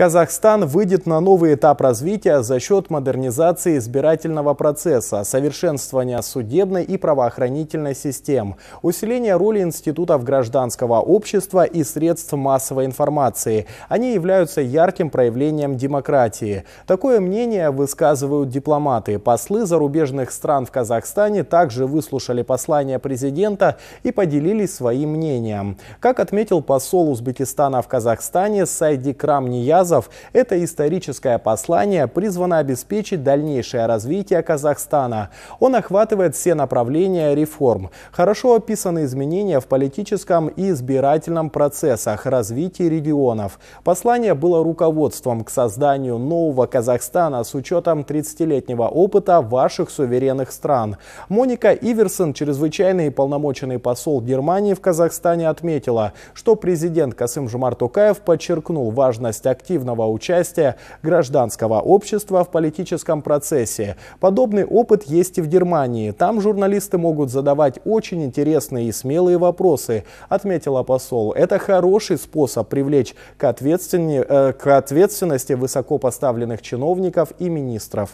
Казахстан выйдет на новый этап развития за счет модернизации избирательного процесса, совершенствования судебной и правоохранительной систем, усиления роли институтов гражданского общества и средств массовой информации. Они являются ярким проявлением демократии. Такое мнение высказывают дипломаты. Послы зарубежных стран в Казахстане также выслушали послание президента и поделились своим мнением. Как отметил посол Узбекистана в Казахстане Сайди Крамниязов, рассказов, это историческое послание призвано обеспечить дальнейшее развитие Казахстана. Он охватывает все направления реформ. Хорошо описаны изменения в политическом и избирательном процессах, развитии регионов. Послание было руководством к созданию нового Казахстана с учетом 30-летнего опыта ваших суверенных стран. Моника Иверсон, чрезвычайный и полномоченный посол Германии в Казахстане, отметила, что президент Касым Жумар Тукаев подчеркнул важность активности активного участия гражданского общества в политическом процессе. Подобный опыт есть и в Германии. Там журналисты могут задавать очень интересные и смелые вопросы, отметила посол. Это хороший способ привлечь к, ответственности, э, к ответственности высокопоставленных чиновников и министров.